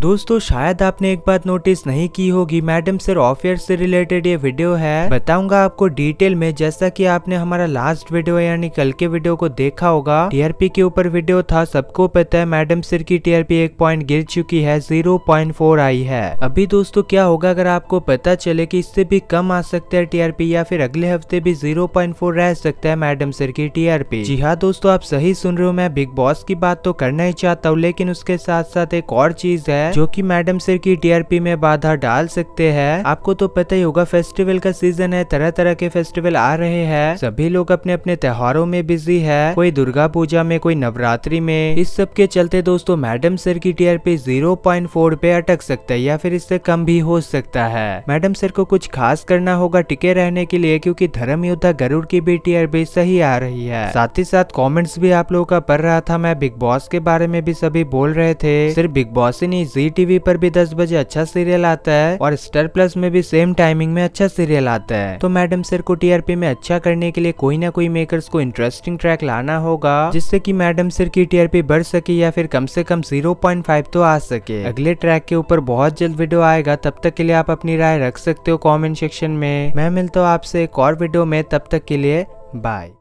दोस्तों शायद आपने एक बात नोटिस नहीं की होगी मैडम सर ऑफियर से रिलेटेड ये वीडियो है बताऊंगा आपको डिटेल में जैसा कि आपने हमारा लास्ट वीडियो यानी कल के वीडियो को देखा होगा टीआरपी के ऊपर वीडियो था सबको पता है मैडम सर की टीआरपी एक पॉइंट गिर चुकी है जीरो पॉइंट फोर आई है अभी दोस्तों क्या होगा अगर आपको पता चले की इससे भी कम आ सकता है टीआरपी या फिर अगले हफ्ते भी जीरो पॉइंट फोर रह सकता है मैडम सर की टीआरपी जी हाँ दोस्तों आप सही सुन रहे हो मैं बिग बॉस की बात तो करना ही चाहता हूँ लेकिन उसके साथ साथ एक और चीज है है जो कि मैडम सिर की टीआरपी में बाधा डाल सकते हैं आपको तो पता ही होगा फेस्टिवल का सीजन है तरह तरह के फेस्टिवल आ रहे हैं सभी लोग अपने अपने त्योहारों में बिजी है कोई दुर्गा पूजा में कोई नवरात्रि में इस सब के चलते दोस्तों मैडम सर की टीआरपी फोर पे अटक सकता है या फिर इससे कम भी हो सकता है मैडम सर को कुछ खास करना होगा टिके रहने के लिए क्यूँकी धर्म योद्धा गरुड़ की भी टीआरपी सही आ रही है साथ ही साथ कॉमेंट्स भी आप लोगों का पढ़ रहा था मैं बिग बॉस के बारे में भी सभी बोल रहे थे सिर्फ बिग बॉस ही नहीं जी टीवी पर भी दस बजे अच्छा सीरियल आता है और स्टार प्लस में भी सेम टाइमिंग में अच्छा सीरियल आता है तो मैडम सर को टीआरपी में अच्छा करने के लिए कोई ना कोई मेकर्स को इंटरेस्टिंग ट्रैक लाना होगा जिससे की मैडम सर की टीआरपी बढ़ सके या फिर कम से कम जीरो तो आ सके अगले ट्रैक के ऊपर बहुत जल्द वीडियो आएगा तब तक के लिए आप अपनी राय रख सकते हो कॉमेंट सेक्शन में मैं मिलता हूँ आपसे एक और वीडियो में तब तक के लिए बाय